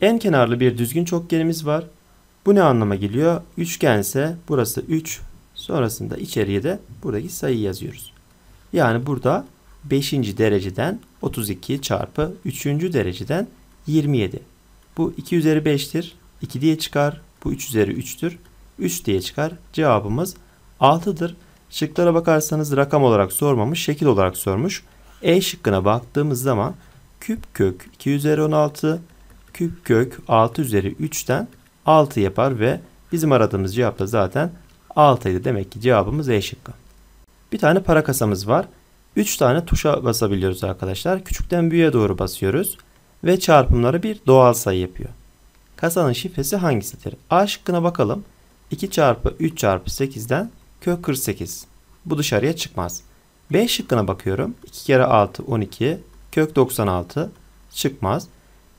En kenarlı bir düzgün çokgenimiz var. Bu ne anlama geliyor? Üçgense burası 3. Sonrasında içeriye de buradaki sayıyı yazıyoruz. Yani burada 5. dereceden 32 çarpı 3. dereceden 27. Bu 2 üzeri 5'tir. 2 diye çıkar. Bu 3 üzeri 3'tür. 3 diye çıkar. Cevabımız 6'dır. Şıklara bakarsanız rakam olarak sormamış, şekil olarak sormuş. E şıkkına baktığımız zaman küp kök 2 üzeri 16 küp kök 6 üzeri 3'ten 6 yapar ve bizim aradığımız cevap da zaten 6 idi. Demek ki cevabımız E şıkkı. Bir tane para kasamız var. 3 tane tuşa basabiliyoruz arkadaşlar. Küçükten büyüğe doğru basıyoruz. Ve çarpımları bir doğal sayı yapıyor. Kasanın şifresi hangisidir? A şıkkına bakalım. 2 çarpı 3 çarpı 8'den kök 48. Bu dışarıya çıkmaz. B şıkkına bakıyorum. 2 kere 6 12 kök 96 çıkmaz.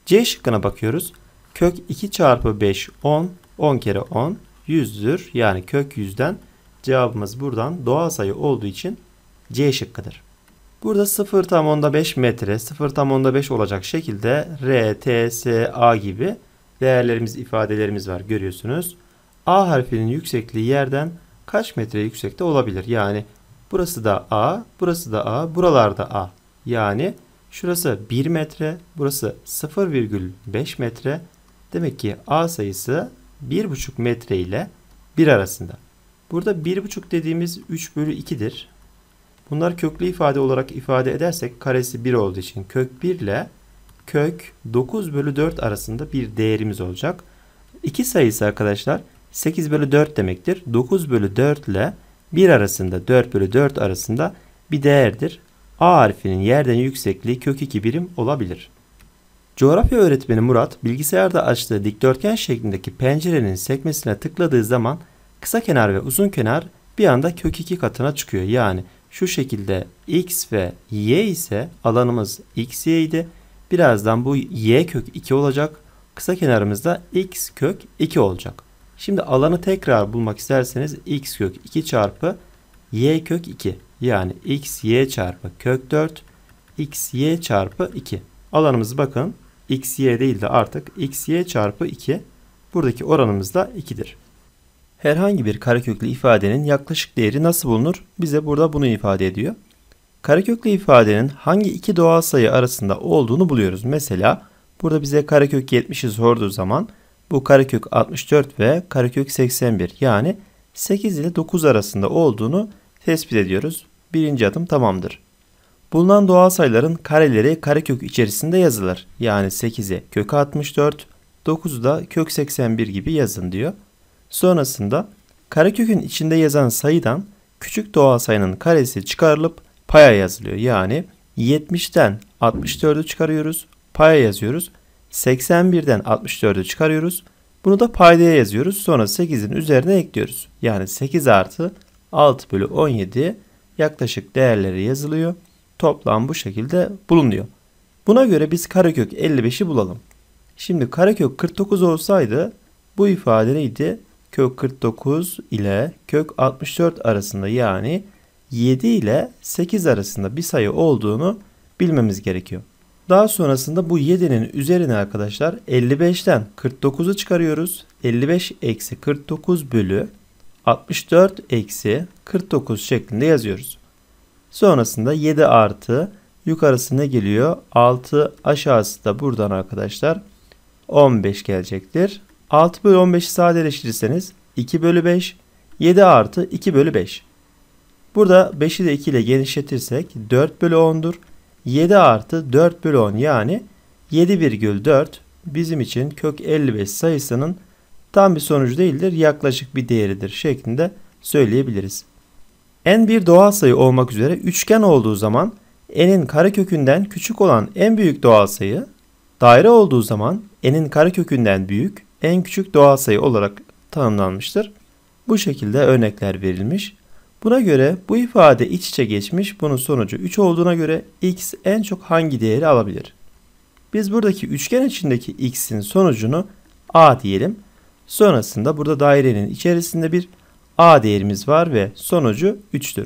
C şıkkına bakıyoruz. Kök 2 çarpı 5 10. 10 kere 10 100'dür. Yani kök 100'den cevabımız buradan doğal sayı olduğu için C şıkkıdır. Burada 0 tam onda 5 metre, 0 tam onda 5 olacak şekilde R, T, S, A gibi değerlerimiz, ifadelerimiz var görüyorsunuz. A harfinin yüksekliği yerden kaç metre yüksekte olabilir? Yani burası da A, burası da A, buralarda A. Yani Şurası 1 metre, burası 0,5 metre. Demek ki A sayısı 1,5 metre ile 1 arasında. Burada 1,5 dediğimiz 3 bölü 2'dir. Bunlar köklü ifade olarak ifade edersek karesi 1 olduğu için kök 1 ile kök 9 bölü 4 arasında bir değerimiz olacak. 2 sayısı arkadaşlar 8 bölü 4 demektir. 9 bölü 4 ile 1 arasında 4 bölü 4 arasında bir değerdir. A harfinin yerden yüksekliği kök 2 birim olabilir. Coğrafya öğretmeni Murat bilgisayarda açtığı dikdörtgen şeklindeki pencerenin sekmesine tıkladığı zaman kısa kenar ve uzun kenar bir anda kök 2 katına çıkıyor. Yani şu şekilde x ve y ise alanımız x y idi. Birazdan bu y kök 2 olacak. Kısa kenarımızda x kök 2 olacak. Şimdi alanı tekrar bulmak isterseniz x kök 2 çarpı y kök 2. Yani x, y çarpı kök 4 x, y çarpı 2. Alanımız bakın x, y değil de artık x, y çarpı 2. Buradaki oranımız da 2'dir. Herhangi bir kareköklü ifadenin yaklaşık değeri nasıl bulunur? Bize burada bunu ifade ediyor. Kareköklü ifadenin hangi iki doğal sayı arasında olduğunu buluyoruz. Mesela burada bize karekök 70'i sorduğu zaman bu karekök 64 ve karekök 81 yani 8 ile 9 arasında olduğunu tespit ediyoruz. Birinci adım tamamdır. Bulunan doğal sayıların kareleri karekök içerisinde yazılır. Yani 8'e kök 64, 9'u da kök 81 gibi yazın diyor. Sonrasında karekökün içinde yazan sayıdan küçük doğal sayının karesi çıkarılıp paya yazılıyor. Yani 70'ten 64'ü çıkarıyoruz, paya yazıyoruz. 81'den 64'ü çıkarıyoruz. Bunu da paydaya yazıyoruz. Sonra 8'in üzerine ekliyoruz. Yani 8 artı 6 bölü 17 yaklaşık değerleri yazılıyor. Toplam bu şekilde bulunuyor. Buna göre biz karekök 55'i bulalım. Şimdi karekök 49 olsaydı bu ifade neydi? Kök 49 ile kök 64 arasında yani 7 ile 8 arasında bir sayı olduğunu bilmemiz gerekiyor. Daha sonrasında bu 7'nin üzerine arkadaşlar 55'ten 49'u çıkarıyoruz. 55 eksi 49 bölü 64 eksi 49 şeklinde yazıyoruz. Sonrasında 7 artı yukarısı ne geliyor? 6 aşağısı da buradan arkadaşlar 15 gelecektir. 6 bölü 15'i sadeleştirirseniz 2 bölü 5 7 artı 2 bölü 5. Burada 5'i de 2 ile genişletirsek 4 bölü 10'dur. 7 artı 4 bölü 10 yani 7,4 bizim için kök 55 sayısının tam bir sonuç değildir, yaklaşık bir değeridir şeklinde söyleyebiliriz. n bir doğal sayı olmak üzere üçgen olduğu zaman n'in karekökünden küçük olan en büyük doğal sayı, daire olduğu zaman n'in karekökünden büyük en küçük doğal sayı olarak tanımlanmıştır. Bu şekilde örnekler verilmiş. Buna göre bu ifade iç içe geçmiş, bunun sonucu 3 olduğuna göre x en çok hangi değeri alabilir? Biz buradaki üçgen içindeki x'in sonucunu a diyelim. Sonrasında burada dairenin içerisinde bir a değerimiz var ve sonucu 3'tür.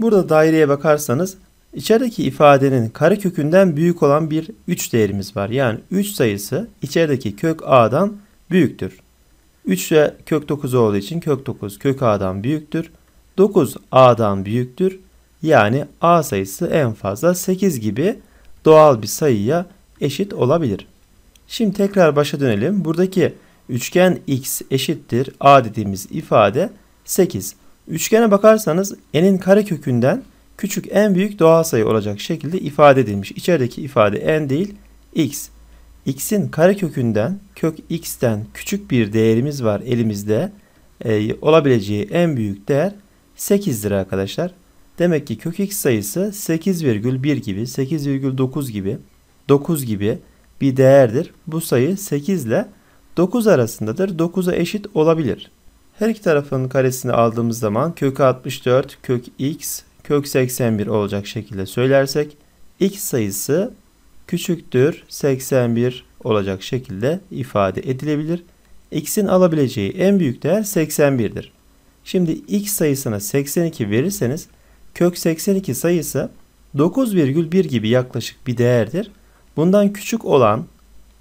Burada daireye bakarsanız içerideki ifadenin kare kökünden büyük olan bir 3 değerimiz var. Yani 3 sayısı içerideki kök a'dan büyüktür. 3 ve kök 9 olduğu için kök 9 kök a'dan büyüktür. 9 a'dan büyüktür. Yani a sayısı en fazla 8 gibi doğal bir sayıya eşit olabilir. Şimdi tekrar başa dönelim. Buradaki Üçgen x eşittir a dediğimiz ifade 8. Üçgene bakarsanız n'in karekökünden küçük en büyük doğal sayı olacak şekilde ifade edilmiş. İçerideki ifade n değil x. x'in karekökünden kök x'ten küçük bir değerimiz var elimizde. E, olabileceği en büyük değer 8'dir arkadaşlar. Demek ki kök x sayısı 8,1 gibi, 8,9 gibi, 9 gibi bir değerdir. Bu sayı 8 ile 9 arasındadır. 9'a eşit olabilir. Her iki tarafın karesini aldığımız zaman kök 64, kök x, kök 81 olacak şekilde söylersek x sayısı küçüktür 81 olacak şekilde ifade edilebilir. x'in alabileceği en büyük değer 81'dir. Şimdi x sayısına 82 verirseniz kök 82 sayısı 9,1 gibi yaklaşık bir değerdir. Bundan küçük olan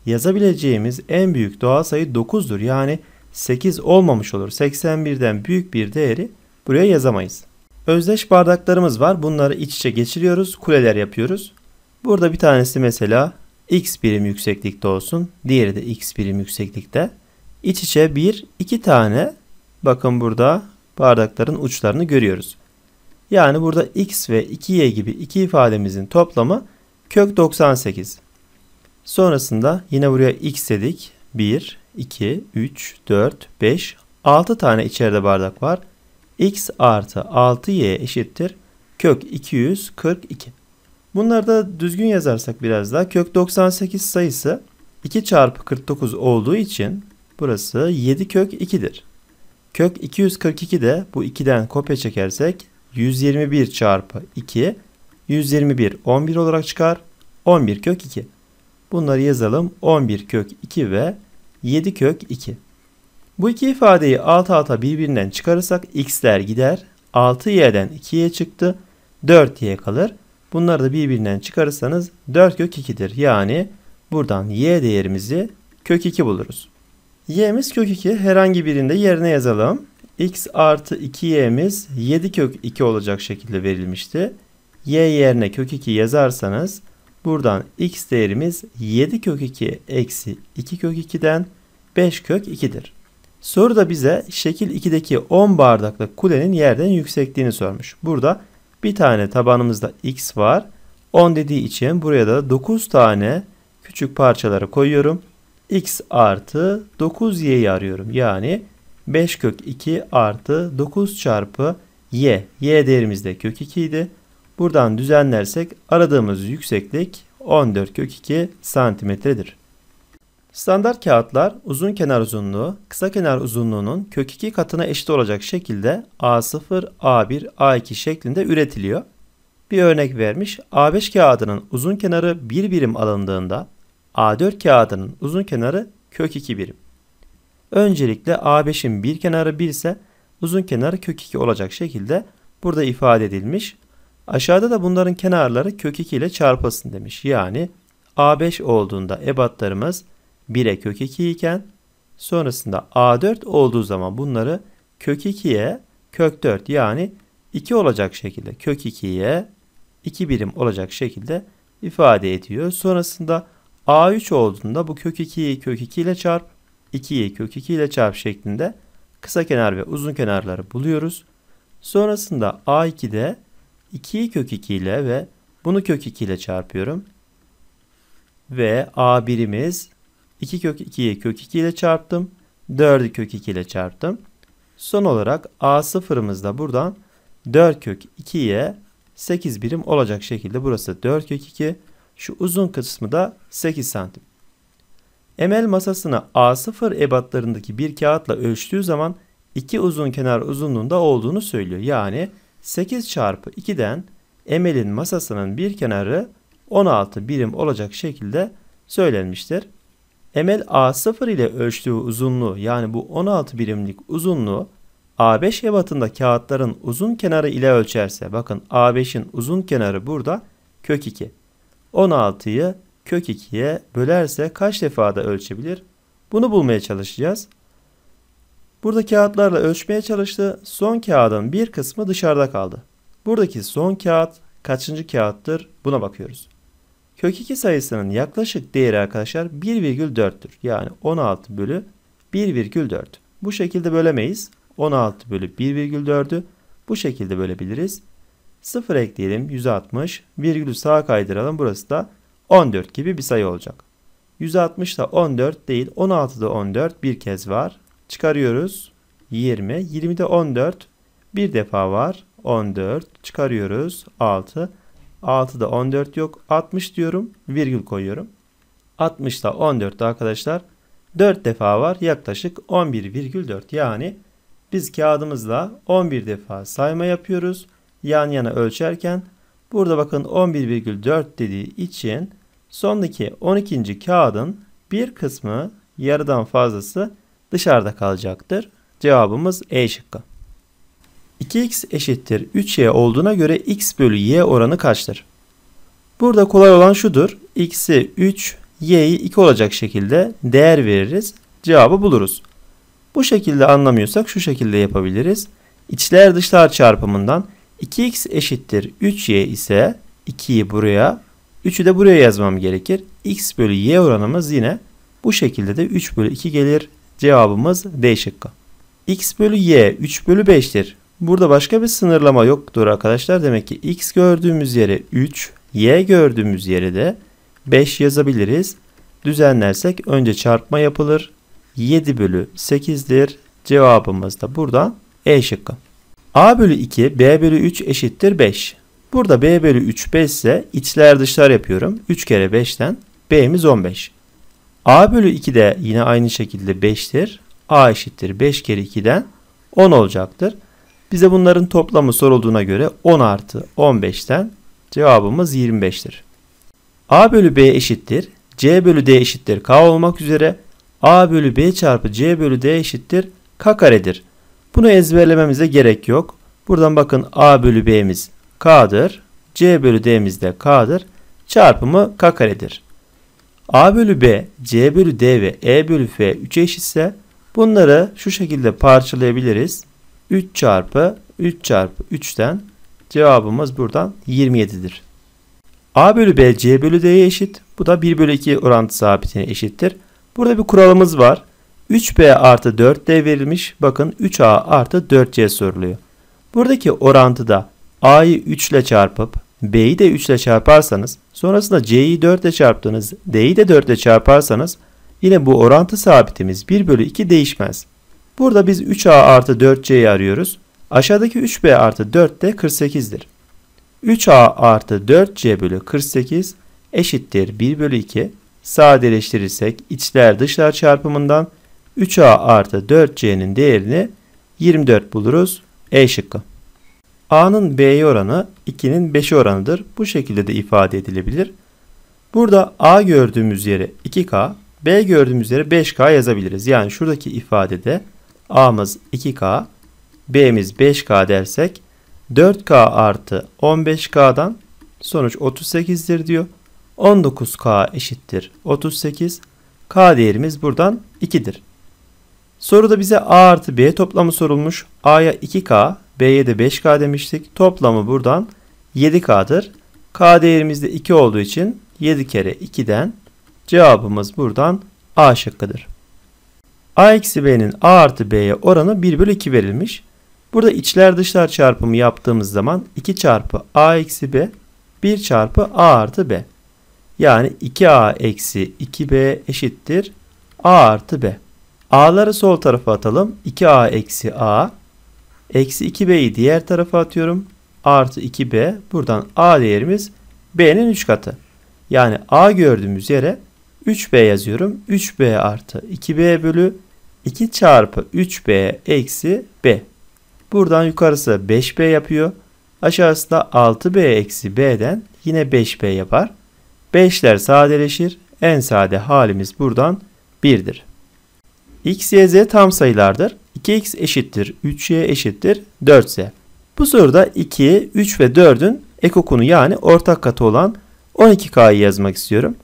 yazabileceğimiz en büyük doğal sayı 9'dur. Yani 8 olmamış olur. 81'den büyük bir değeri buraya yazamayız. Özdeş bardaklarımız var. Bunları iç içe geçiriyoruz. Kuleler yapıyoruz. Burada bir tanesi mesela x birim yükseklikte olsun. Diğeri de x birim yükseklikte. İç içe bir, iki tane bakın burada bardakların uçlarını görüyoruz. Yani burada x ve 2y gibi iki ifademizin toplamı kök 98. Sonrasında yine buraya x dedik. 1, 2, 3, 4, 5, 6 tane içeride bardak var. x artı 6y eşittir. Kök 242. Bunları da düzgün yazarsak biraz daha. Kök 98 sayısı 2 çarpı 49 olduğu için burası 7 kök 2'dir. Kök 242 de bu 2'den kopya çekersek 121 çarpı 2 121 11 olarak çıkar. 11 kök 2. Bunları yazalım. 11 kök 2 ve 7 kök 2. Bu iki ifadeyi alt alta birbirinden çıkarırsak x'ler gider. 6y'den 2'ye çıktı. 4y kalır. Bunları da birbirinden çıkarırsanız 4 kök 2'dir. Yani buradan y değerimizi kök 2 buluruz. y'miz kök 2 herhangi birinde yerine yazalım. x artı 2y'miz 7 kök 2 olacak şekilde verilmişti. y yerine kök 2 yazarsanız Buradan x değerimiz 7 kök 2 eksi 2 kök 2'den 5 kök 2'dir. Soru da bize şekil 2'deki 10 bardaklık kulenin yerden yüksekliğini sormuş. Burada bir tane tabanımızda x var. 10 dediği için buraya da 9 tane küçük parçaları koyuyorum. x artı 9y'yi arıyorum. Yani 5 kök 2 artı 9 çarpı y. y değerimiz de kök 2 idi. Buradan düzenlersek aradığımız yükseklik 14 kök 2 santimetredir. Standart kağıtlar uzun kenar uzunluğu kısa kenar uzunluğunun kök 2 katına eşit olacak şekilde A0, A1, A2 şeklinde üretiliyor. Bir örnek vermiş A5 kağıdının uzun kenarı 1 birim alındığında A4 kağıdının uzun kenarı kök 2 birim. Öncelikle A5'in bir kenarı 1 ise uzun kenarı kök 2 olacak şekilde burada ifade edilmiş Aşağıda da bunların kenarları kök 2 ile çarpasın demiş. Yani A5 olduğunda ebatlarımız 1'e kök 2 iken sonrasında A4 olduğu zaman bunları kök 2'ye kök 4 yani 2 olacak şekilde kök 2'ye 2 birim olacak şekilde ifade ediyor. Sonrasında A3 olduğunda bu kök 2'yi kök 2 ile çarp 2'yi kök 2 ile çarp şeklinde kısa kenar ve uzun kenarları buluyoruz. Sonrasında A2'de 2'yi kök 2 ile ve bunu kök 2 ile çarpıyorum. Ve A birimiz 2 kök 2'yi kök 2 ile çarptım. 4'ü kök 2 ile çarptım. Son olarak A sıfırımız da buradan 4 kök 2'ye 8 birim olacak şekilde burası 4 kök 2. Şu uzun kısmı da 8 santim. Emel masasını A0 ebatlarındaki bir kağıtla ölçtüğü zaman iki uzun kenar uzunluğunda olduğunu söylüyor. Yani 8 çarpı 2'den Emel'in masasının bir kenarı 16 birim olacak şekilde söylenmiştir. Emel A0 ile ölçtüğü uzunluğu yani bu 16 birimlik uzunluğu A5 ebatında kağıtların uzun kenarı ile ölçerse bakın A5'in uzun kenarı burada kök 2. 16'yı kök 2'ye bölerse kaç defada ölçebilir? Bunu bulmaya çalışacağız. Burada kağıtlarla ölçmeye çalıştı. Son kağıdın bir kısmı dışarıda kaldı. Buradaki son kağıt kaçıncı kağıttır buna bakıyoruz. Kök 2 sayısının yaklaşık değeri arkadaşlar 1,4'tür. Yani 16 bölü 1,4. Bu şekilde bölemeyiz. 16 bölü 1,4'ü bu şekilde bölebiliriz. 0 ekleyelim 160 virgülü sağa kaydıralım burası da 14 gibi bir sayı olacak. 160 da 14 değil 16 da 14 bir kez var. Çıkarıyoruz. 20. 20'de 14. Bir defa var. 14. Çıkarıyoruz. 6. 6'da 14 yok. 60 diyorum. Virgül koyuyorum. 60'da 14 arkadaşlar 4 defa var. Yaklaşık 11,4. Yani biz kağıdımızla 11 defa sayma yapıyoruz. Yan yana ölçerken burada bakın 11,4 dediği için sondaki 12. kağıdın bir kısmı yarıdan fazlası dışarıda kalacaktır. Cevabımız E şıkkı. 2x eşittir 3y olduğuna göre x bölü y oranı kaçtır? Burada kolay olan şudur. x'i 3, y'yi 2 olacak şekilde değer veririz. Cevabı buluruz. Bu şekilde anlamıyorsak şu şekilde yapabiliriz. İçler dışlar çarpımından 2x eşittir 3y ise 2'yi buraya 3'ü de buraya yazmam gerekir. x bölü y oranımız yine bu şekilde de 3 bölü 2 gelir Cevabımız D şıkkı. X bölü Y 3 bölü 5'tir. Burada başka bir sınırlama yoktur arkadaşlar. Demek ki X gördüğümüz yere 3, Y gördüğümüz yere de 5 yazabiliriz. Düzenlersek önce çarpma yapılır. 7 bölü 8'dir. Cevabımız da burada E şıkkı. A bölü 2, B bölü 3 eşittir 5. Burada B bölü 3 5 ise içler dışlar yapıyorum. 3 kere 5'ten B'miz 15. A bölü 2 de yine aynı şekilde 5'tir. A eşittir 5 kere 2'den 10 olacaktır. Bize bunların toplamı sorulduğuna göre 10 artı 15'ten cevabımız 25'tir. A bölü B eşittir. C bölü D eşittir K olmak üzere A bölü B çarpı C bölü D eşittir K karedir. Bunu ezberlememize gerek yok. Buradan bakın A bölü B'miz K'dır. C bölü D'miz de K'dır. Çarpımı K karedir. A bölü B, C bölü D ve E bölü F 3'e eşitse bunları şu şekilde parçalayabiliriz. 3 çarpı 3 çarpı 3'ten cevabımız buradan 27'dir. A bölü B C bölü D'ye eşit. Bu da 1 bölü 2 orantı sabitine eşittir. Burada bir kuralımız var. 3B artı 4D verilmiş. Bakın 3A artı 4C soruluyor. Buradaki orantıda A'yı 3 ile çarpıp B'yi de 3 ile çarparsanız sonrasında C'yi 4 ile çarptığınız D'yi de 4 ile çarparsanız yine bu orantı sabitimiz 1 bölü 2 değişmez. Burada biz 3A artı 4C'yi arıyoruz. Aşağıdaki 3B artı 4 de 48'dir. 3A artı 4C bölü 48 eşittir 1 bölü 2. Sadeleştirirsek içler dışlar çarpımından 3A artı 4C'nin değerini 24 buluruz. E şıkkı. A'nın B'ye oranı 2'nin 5'e oranıdır. Bu şekilde de ifade edilebilir. Burada A gördüğümüz yere 2K, B gördüğümüz yere 5K yazabiliriz. Yani şuradaki ifadede A'mız 2K, B'miz 5K dersek 4K artı 15K'dan sonuç 38'dir diyor. 19K eşittir 38. K değerimiz buradan 2'dir. Soruda bize A artı B toplamı sorulmuş. A'ya 2K, B'ye de 5K demiştik. Toplamı buradan 7K'dır. K değerimiz de 2 olduğu için 7 kere 2'den cevabımız buradan A şıkkıdır. A eksi B'nin A artı B'ye oranı 1 bölü 2 verilmiş. Burada içler dışlar çarpımı yaptığımız zaman 2 çarpı A eksi B 1 çarpı A artı B. Yani 2A eksi 2B eşittir A artı B. A'ları sol tarafa atalım. 2A eksi A Eksi 2b'yi diğer tarafa atıyorum. Artı 2b buradan a değerimiz b'nin 3 katı. Yani a gördüğümüz yere 3b yazıyorum. 3b artı 2b bölü 2 çarpı 3b eksi b. Buradan yukarısı 5b yapıyor. Aşağısı da 6b eksi b'den yine 5b yapar. 5'ler sadeleşir. En sade halimiz buradan 1'dir x, y, z tam sayılardır. 2x eşittir 3y eşittir 4z. Bu soruda 2, 3 ve 4'ün ekokunu yani ortak katı olan 12k'yı yazmak istiyorum.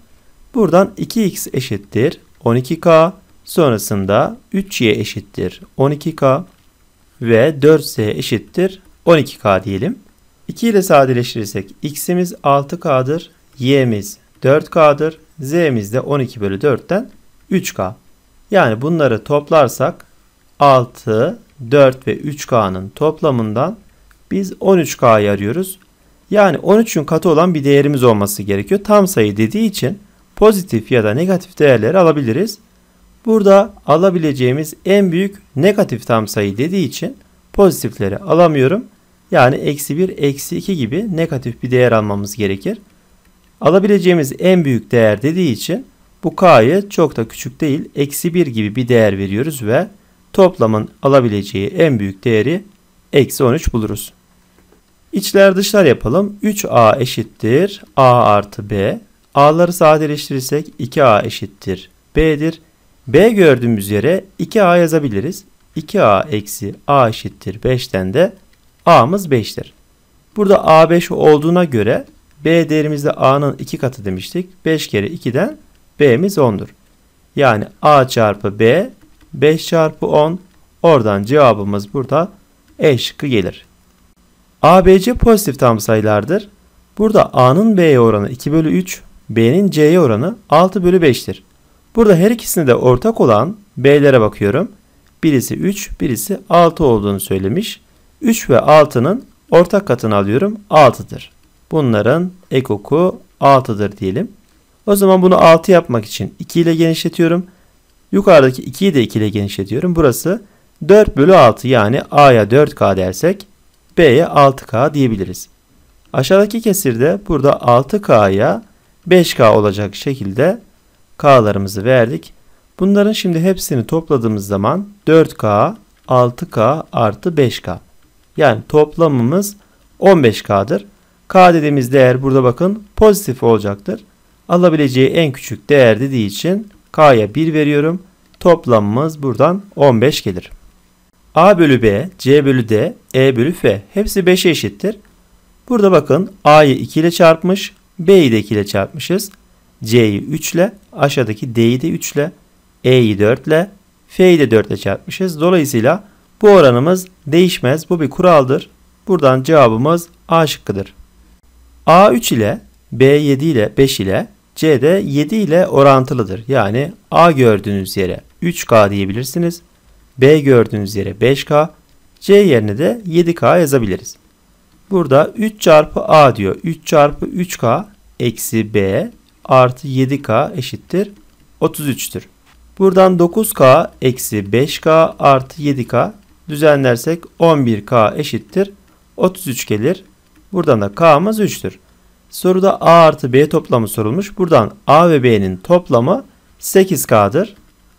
Buradan 2x eşittir 12k sonrasında 3y eşittir 12k ve 4z eşittir 12k diyelim. 2 ile sadeleştirirsek x'imiz 6k'dır, y'miz 4k'dır, z'miz de 12 bölü 4'ten 3k. Yani bunları toplarsak 6, 4 ve 3K'nın toplamından biz 13K'yı arıyoruz. Yani 13'ün katı olan bir değerimiz olması gerekiyor. Tam sayı dediği için pozitif ya da negatif değerleri alabiliriz. Burada alabileceğimiz en büyük negatif tam sayı dediği için pozitifleri alamıyorum. Yani eksi 1, eksi 2 gibi negatif bir değer almamız gerekir. Alabileceğimiz en büyük değer dediği için bu k'yı çok da küçük değil. Eksi 1 gibi bir değer veriyoruz ve toplamın alabileceği en büyük değeri eksi 13 buluruz. İçler dışlar yapalım. 3a eşittir a artı b. a'ları sadeleştirirsek 2a eşittir b'dir. b gördüğümüz yere 2a yazabiliriz. 2a eksi a eşittir 5'ten de a'mız 5'tir. Burada a 5 olduğuna göre b değerimizde a'nın 2 katı demiştik. 5 kere 2'den B'miz 10'dur. Yani A çarpı B 5 çarpı 10 oradan cevabımız burada E şıkkı gelir. C pozitif tam sayılardır. Burada A'nın B'ye oranı 2 bölü 3, B'nin C'ye oranı 6 bölü 5'tir. Burada her ikisinde de ortak olan B'lere bakıyorum. Birisi 3, birisi 6 olduğunu söylemiş. 3 ve 6'nın ortak katını alıyorum 6'dır. Bunların ekoku 6'dır diyelim. O zaman bunu 6 yapmak için 2 ile genişletiyorum. Yukarıdaki 2'yi de 2 ile genişletiyorum. Burası 4 bölü 6 yani A'ya 4K dersek B'ye 6K diyebiliriz. Aşağıdaki kesirde burada 6K'ya 5K olacak şekilde K'larımızı verdik. Bunların şimdi hepsini topladığımız zaman 4K, 6K artı 5K. Yani toplamımız 15K'dır. K dediğimiz değer burada bakın pozitif olacaktır alabileceği en küçük değer dediği için K'ya 1 veriyorum. Toplamımız buradan 15 gelir. A bölü B, C bölü D, E bölü F hepsi 5'e eşittir. Burada bakın A'yı 2 ile çarpmış, B'yi de 2 ile çarpmışız. C'yi 3 ile, aşağıdaki D'yi de 3 ile, E'yi 4 ile, F'yi de 4 ile çarpmışız. Dolayısıyla bu oranımız değişmez. Bu bir kuraldır. Buradan cevabımız A şıkkıdır. A 3 ile, B 7 ile, 5 ile, C de 7 ile orantılıdır. Yani A gördüğünüz yere 3K diyebilirsiniz. B gördüğünüz yere 5K. C yerine de 7K yazabiliriz. Burada 3 çarpı A diyor. 3 çarpı 3K eksi B artı 7K eşittir 33'tür. Buradan 9K eksi 5K artı 7K düzenlersek 11K eşittir 33 gelir. Buradan da K'mız 3'tür. Soruda A artı B toplamı sorulmuş. Buradan A ve B'nin toplamı 8K'dır.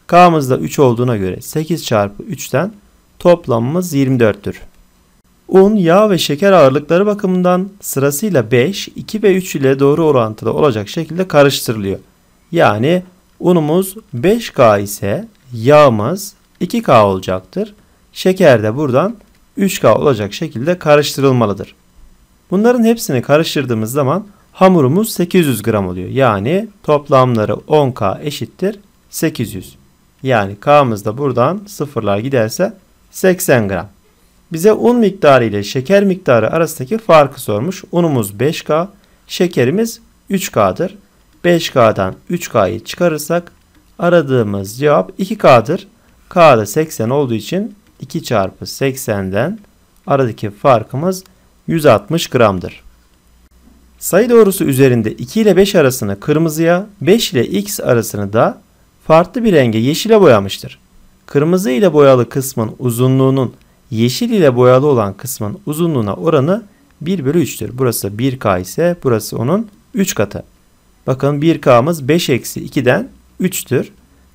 K'mız da 3 olduğuna göre 8 çarpı 3'ten toplamımız 24'tür. Un, yağ ve şeker ağırlıkları bakımından sırasıyla 5, 2 ve 3 ile doğru orantılı olacak şekilde karıştırılıyor. Yani unumuz 5K ise yağımız 2K olacaktır. Şeker de buradan 3K olacak şekilde karıştırılmalıdır. Bunların hepsini karıştırdığımız zaman hamurumuz 800 gram oluyor. Yani toplamları 10K eşittir 800. Yani K'mız da buradan sıfırlar giderse 80 gram. Bize un miktarı ile şeker miktarı arasındaki farkı sormuş. Unumuz 5K, şekerimiz 3K'dır. 5K'dan 3K'yı çıkarırsak aradığımız cevap 2K'dır. K da 80 olduğu için 2 çarpı 80'den aradaki farkımız 160 gramdır. Sayı doğrusu üzerinde 2 ile 5 arasını kırmızıya, 5 ile x arasını da farklı bir renge yeşile boyamıştır. Kırmızı ile boyalı kısmın uzunluğunun yeşil ile boyalı olan kısmın uzunluğuna oranı 1 bölü 3'tür. Burası 1K ise burası onun 3 katı. Bakın 1K'mız 5 eksi 2'den 3'tür.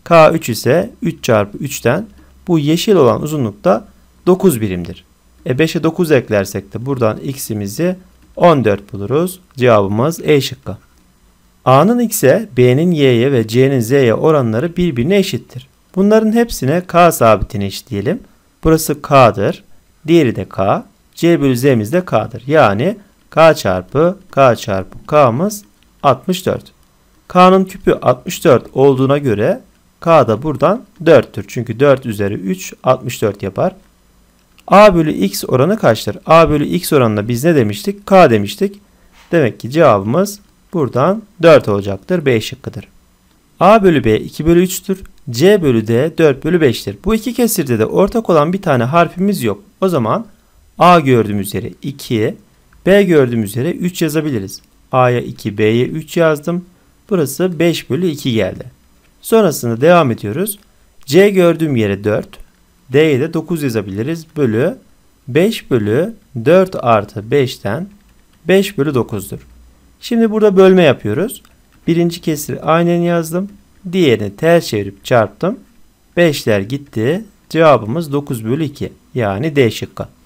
K3 ise 3 çarpı 3'ten bu yeşil olan uzunlukta 9 birimdir. E 5'e 9 eklersek de buradan x'imizi 14 buluruz. Cevabımız E şıkkı. A'nın x'e, B'nin y'ye ve C'nin z'ye oranları birbirine eşittir. Bunların hepsine k sabitini eşitleyelim. Burası k'dır. Diğeri de k. C bölü z'miz de k'dır. Yani k çarpı k çarpı k'mız 64. K'nın küpü 64 olduğuna göre k da buradan 4'tür. Çünkü 4 üzeri 3 64 yapar. A bölü x oranı kaçtır? A bölü x oranına biz ne demiştik? K demiştik. Demek ki cevabımız buradan 4 olacaktır. B şıkkıdır. A bölü B 2 bölü 3'tür. C bölü D 4 bölü 5'tir. Bu iki kesirde de ortak olan bir tane harfimiz yok. O zaman A gördüğümüz yere 2, B gördüğümüz yere 3 yazabiliriz. A'ya 2, B'ye 3 yazdım. Burası 5 bölü 2 geldi. Sonrasında devam ediyoruz. C gördüğüm yere 4, D'ye de 9 yazabiliriz. Bölü 5 bölü 4 artı 5'ten 5 bölü 9'dur. Şimdi burada bölme yapıyoruz. Birinci kesiri aynen yazdım. Diğerini ters çevirip çarptım. 5'ler gitti. Cevabımız 9 bölü 2 yani D şıkkı.